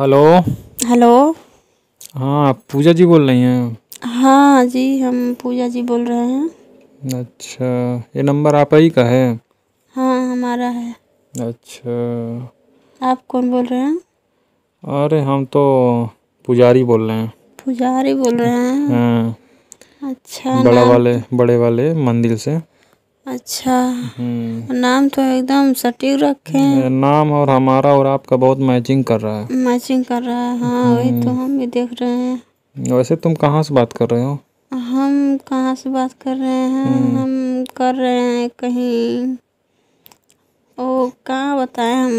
Hello hello हाँ पूजा जी बोल रही हैं हाँ जी हम पूजा जी बोल रहे हैं अच्छा ये नंबर आप ही का है हाँ हमारा है अच्छा आप कौन बोल रहे हैं अरे हम तो पुजारी बोल रहे हैं पुजारी बोल रहे हैं हाँ अच्छा बड़ा वाले बड़े वाले मंदिर से अच्छा हम्म। नाम तो एकदम सटीक रखे नाम और हमारा और आपका बहुत मैचिंग कर रहा है मैचिंग कर रहा है हाँ वही तो हम्म। हम भी देख रहे हैं वैसे तुम कहाँ से बात कर रहे हो हम कहाँ से बात कर रहे हैं हम्म। हम कर रहे हैं कहीं ओ कहाँ बताएं हम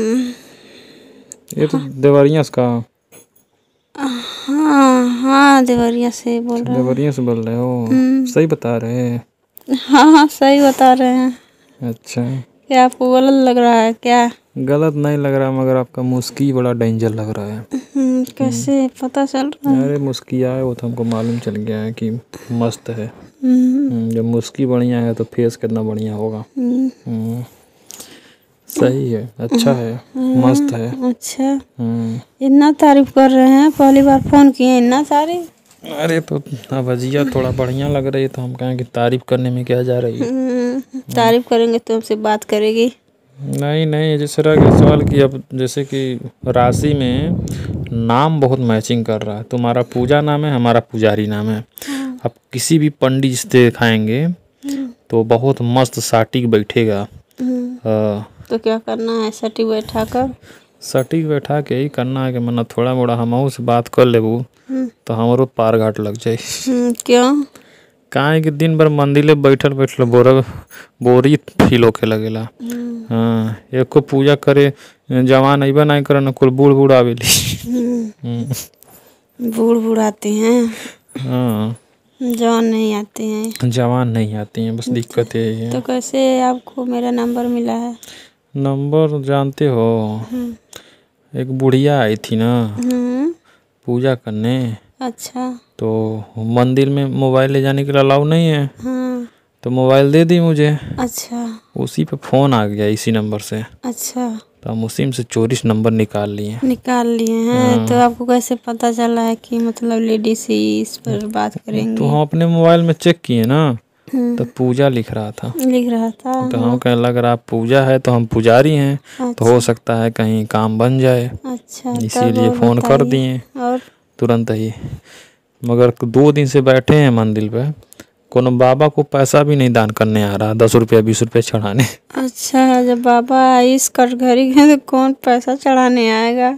ये तो हाँ। देवरिया से कहा हाँ हाँ देवरिया से बोल रहे देवरिया से बोल रहे हो सही बता रहे हैं हाँ हाँ सही बता रहे हैं अच्छा क्या आपको गलत लग रहा है क्या गलत नहीं लग रहा मगर आपका मुस्की बड़ा डेंजर लग रहा है हम्म, कैसे हम्म। पता चल रहा है अरे मुस्की आए वो तो हमको मालूम चल गया है कि मस्त है हम्म। जब मुस्की बढ़िया है तो फेस कितना बढ़िया होगा सही है अच्छा है मस्त है अच्छा इतना तारीफ कर रहे हैं पहली बार फोन किए इतना तारीफ अरे तो अवजिया थोड़ा बढ़िया लग रही है तो हम कहें कि तारीफ करने में क्या जा रही है हम्म, तारीफ करेंगे तो हमसे बात करेगी नहीं नहीं जैसे रह गया सवाल कि अब जैसे कि राशि में नाम बहुत मैचिंग कर रहा है तुम्हारा पूजा नाम है हमारा पुजारी नाम है हाँ। अब किसी भी पंडित से खाएंगे हम्म। तो बहुत मस्त साटिक बैठेगा हम्म। आ, तो क्या करना है सटी बैठा कर सटीक बैठा के ही करना है कि मना थोड़ा मोड़ा हम से बात कर ले हम्म। तो हमारो पार घाट लग जाए हम्म, क्यों काहे कि दिन भर मंदिर बैठल बैठल बोर बोरी फील होखे लगेला हम्म। हाँ एक को पूजा करे जवान अब नहीं करे ना कुल बूढ़ बूढ़ आवे बूढ़ बूढ़ आते हैं जवान नहीं आते हैं जवान नहीं आते हैं बस दिक्कत है तो कैसे आपको मेरा नंबर मिला है नंबर जानते हो एक बुढ़िया आई थी ना हम्म। पूजा करने अच्छा तो मंदिर में मोबाइल ले जाने के लिए अलाउ नहीं है हाँ तो मोबाइल दे दी मुझे अच्छा उसी पे फोन आ गया इसी नंबर से अच्छा तो हम उसी में से चोरी से नंबर निकाल लिए निकाल लिए हैं हाँ। तो आपको कैसे पता चला है कि मतलब लेडीज ही इस पर बात करेंगे तो हम अपने मोबाइल में चेक किए ना तो हम्म। पूजा लिख रहा था लिख रहा था तो हम कहने लग रहा पूजा है तो हम पुजारी हैं अच्छा। तो हो अच्छा। सकता है कहीं काम बन जाए अच्छा इसीलिए फोन कर दिए और तुरंत ही मगर दो दिन से बैठे हैं मंदिर पे कोनो बाबा को पैसा भी नहीं दान करने आ रहा दस रुपया बीस रुपया चढ़ाने अच्छा जब बाबा इस कटघरी गए तो कौन पैसा चढ़ाने आएगा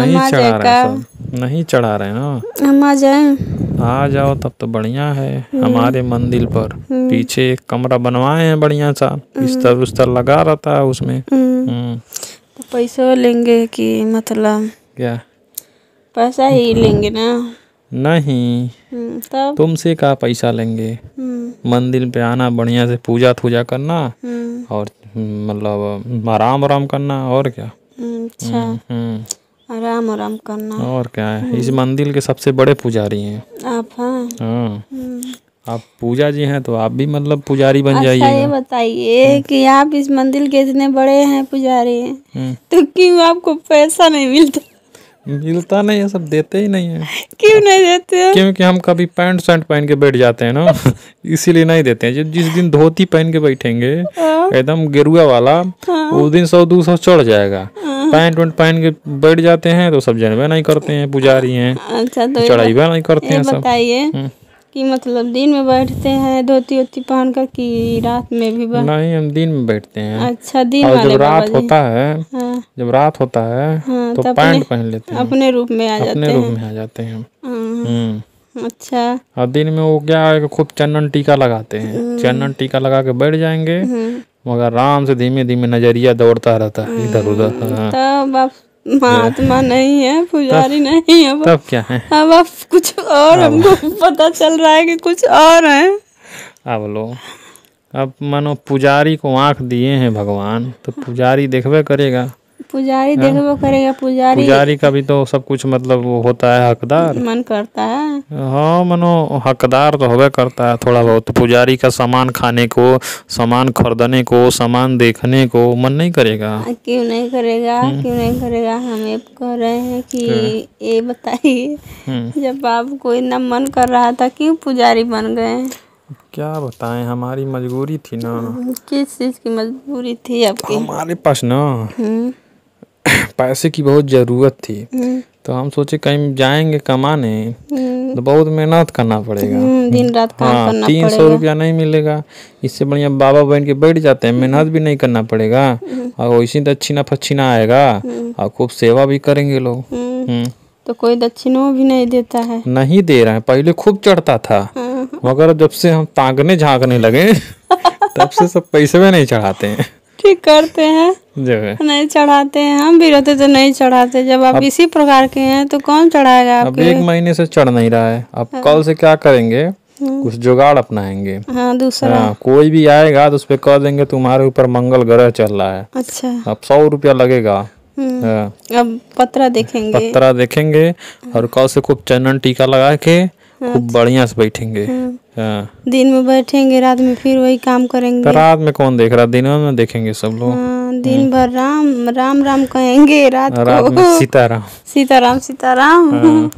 नहीं चढ़ा रहे नहीं चढ़ा रहे ना हम आ जाए आ जाओ तब तो बढ़िया है हमारे मंदिर पर पीछे एक कमरा बनवाए हैं बढ़िया सा बिस्तर उस्तर लगा रहता है उसमें हम्म। तो पैसा लेंगे कि मतलब क्या पैसा ही लेंगे ना नहीं हम्म, तब तुमसे का पैसा लेंगे हम्म। मंदिर पे आना बढ़िया से पूजा थूजा करना और मतलब आराम आराम करना और क्या अच्छा आराम आराम करना और क्या है हम्म। इस मंदिर के सबसे बड़े पुजारी हैं आप हाँ, हाँ। हम्म। आप पूजा जी हैं तो आप भी मतलब पुजारी बन अच्छा, जाइए अच्छा ये बताइए हम्म। कि आप इस मंदिर के इतने बड़े हैं पुजारी हैं तो क्यों आपको पैसा नहीं मिलता मिलता नहीं है सब देते ही नहीं है क्यों नहीं देते हैं क्योंकि हम कभी पैंट शर्ट पहन के बैठ जाते हैं ना इसीलिए नहीं देते हैं जिस दिन धोती पहन के बैठेंगे हाँ। एकदम गेरुआ वाला हाँ। उस दिन सौ दो सौ चढ़ जाएगा हाँ। पैंट वैंट पहन के बैठ जाते हैं तो सब जनवे नहीं करते हैं पुजारी हैं अच्छा तो चढ़ाई नहीं करते हैं सब बताइए हम्म। कि मतलब दिन में बैठते हैं धोती ओती पहन कर कि रात में भी बैठ नहीं हम दिन में बैठते हैं अच्छा दिन और जब रात होता है हाँ। जब रात होता है हाँ, तो, तो पैंट पहन लेते हैं अपने रूप में आ जाते अपने रूप में आ जाते हैं हाँ। हम्म। अच्छा और दिन में वो क्या है खूब चंदन टीका लगाते हैं हम्म। चंदन टीका लगा के बैठ जाएंगे हम्म। मगर आराम से धीमे धीमे नजरिया दौड़ता रहता है इधर उधर हाँ। तब आप महात्मा नहीं है पुजारी नहीं है तब क्या है अब अब कुछ और हमको पता चल रहा है कि कुछ और है अब लो अब मानो पुजारी को आंख दिए हैं भगवान तो पुजारी देखबे करेगा पुजारी वो हाँ? करेगा पुजारी पुजारी का भी तो सब कुछ मतलब होता है हकदार मन करता है हाँ मनो हकदार तो होवे करता है थोड़ा बहुत पुजारी का सामान खाने को सामान खरीदने को सामान देखने को मन नहीं करेगा क्यों नहीं करेगा हम्म। क्यों नहीं करेगा हम ये कह रहे हैं कि हाँ। ये बताइए हम्म। जब को इतना मन कर रहा था क्यों पुजारी बन गए क्या बताएं हमारी मजबूरी थी ना किस चीज़ की मजबूरी थी आपकी हमारे पास ना हम्म। पैसे की बहुत ज़रूरत थी हम्म। तो हम सोचे कहीं जाएंगे कमाने हम्म। तो बहुत मेहनत करना पड़ेगा हम्म, दिन रात काम हाँ, करना तीन सौ रुपया नहीं मिलेगा इससे बढ़िया बाबा बहन के बैठ जाते हैं मेहनत भी नहीं करना पड़ेगा और इसी दक्षिणा तो फच्छिना आएगा और खूब सेवा भी करेंगे लोग तो कोई दक्षिण भी नहीं देता है नहीं दे रहा है पहले खूब चढ़ता था मगर जब से हम तांगने झाँकने लगे तब से सब पैसे में नहीं चढ़ाते हैं भी करते हैं नहीं चढ़ाते हैं हम भी रहते तो नहीं चढ़ाते जब आप अब, इसी प्रकार के हैं तो कौन चढ़ाएगा अब एक महीने से चढ़ नहीं रहा है आप हाँ। कल से क्या करेंगे हाँ। कुछ जुगाड़ अपनाएंगे हाँ दूसरा हाँ, कोई भी आएगा तो उसपे कह देंगे तुम्हारे ऊपर मंगल ग्रह चल रहा है अच्छा अब सौ रुपया लगेगा हम्म। हाँ। अब पत्रा देखेंगे पत्रा देखेंगे और कल से खूब चंदन टीका लगा के खूब हाँ। बढ़िया से बैठेंगे हाँ। दिन में बैठेंगे रात में फिर वही काम करेंगे तो रात में कौन देख रहा दिन में देखेंगे सब लोग हाँ, दिन हाँ। भर राम राम राम कहेंगे रात हाँ, को सीताराम सीताराम सीताराम हाँ।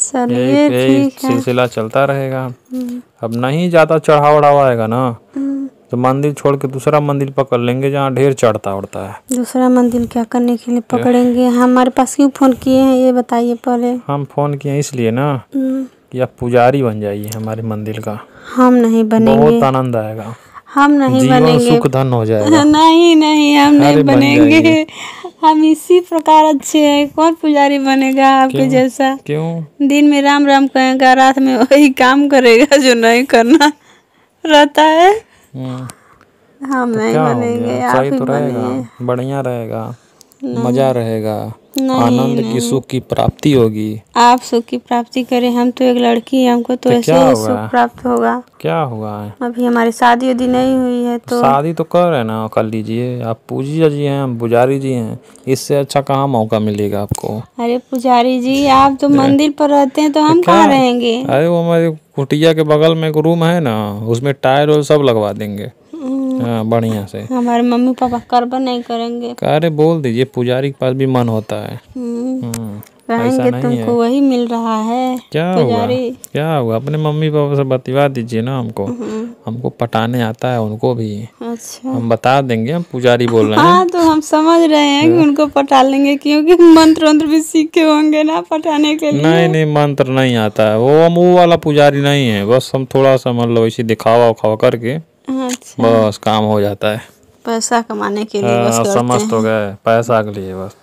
सिलसिला चलता रहेगा हम्म। अब नहीं ज्यादा चढ़ाव उड़ाव आएगा ना हम्म। तो मंदिर छोड़ के दूसरा मंदिर पकड़ लेंगे जहाँ ढेर चढ़ता उड़ता है दूसरा मंदिर क्या करने के लिए पकड़ेंगे हमारे पास क्यों फोन किए हैं ये बताइए पहले हम फोन किए इसलिए ना हम्म। कि आप पुजारी बन जाइए हमारे मंदिर का हम नहीं बनेंगे बहुत आनंद आएगा हम नहीं जीवन बनेंगे सुख धन हो जाएगा नहीं नहीं हम नहीं बनेंगे हम इसी प्रकार अच्छे हैं कौन पुजारी बनेगा आपके जैसा क्यों दिन में राम राम कहेगा रात में वही काम करेगा जो नहीं करना रहता है हम्म। हम तो नहीं बनेंगे आप ही तो रहेगा बढ़िया रहेगा मजा रहेगा आनंद की सुख की प्राप्ति होगी आप सुख की प्राप्ति करें हम तो एक लड़की है हमको तो, तो ऐसे ही सुख प्राप्त होगा क्या हुआ है अभी हमारी शादी उदी नहीं हुई है तो शादी तो कर है ना कर लीजिए आप पूजिया जी हैं हम पुजारी जी हैं इससे अच्छा कहाँ मौका मिलेगा आपको अरे पुजारी जी आप तो मंदिर पर रहते हैं तो हम तो कहाँ रहेंगे अरे वो हमारे कुटिया के बगल में एक रूम है ना उसमें टायर सब लगवा देंगे हाँ, बढ़िया से हमारे मम्मी पापा करबा नहीं करेंगे अरे बोल दीजिए पुजारी के पास भी मन होता है कहेंगे हम्म, हम्म, तुमको वही मिल रहा है क्या हुआ क्या हुआ अपने मम्मी पापा से बतवा दीजिए ना हमको हम्म। हमको पटाने आता है उनको भी अच्छा हम बता देंगे हम पुजारी बोल रहे हैं हाँ तो हम समझ रहे हैं कि हाँ। उनको पटा लेंगे क्योंकि मंत्र मंत्र भी सीखे होंगे ना पटाने के लिए नहीं नहीं मंत्र नहीं आता है वो हम वो वाला पुजारी नहीं है बस हम थोड़ा सा मतलब ऐसे दिखावा उखावा करके अच्छा बस काम हो जाता है पैसा कमाने के लिए बस हाँ, समस्त तो हो गए पैसा के लिए बस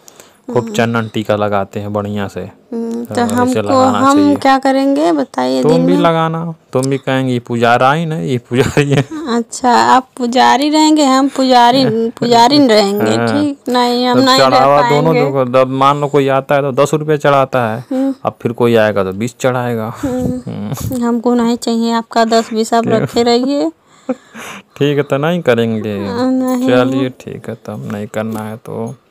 खूब हम्म। चंदन टीका लगाते हैं बढ़िया से हम्म, तो हाँ, हमको हम क्या करेंगे बताइए तुम भी लगाना तुम भी कहेंगे पुजारा ही ना ये पुजारी है अच्छा आप पुजारी रहेंगे हम पुजारी पुजारी रहेंगे हाँ। ठीक नहीं हम नहीं चढ़ावा दोनों दो, मान लो कोई आता है तो दस रुपए चढ़ाता है हम्म। अब फिर कोई आएगा तो बीस चढ़ाएगा हमको नहीं चाहिए आपका दस बीस आप रखे रहिए ठीक है तो नहीं करेंगे हाँ, चलिए ठीक है तो नहीं करना है तो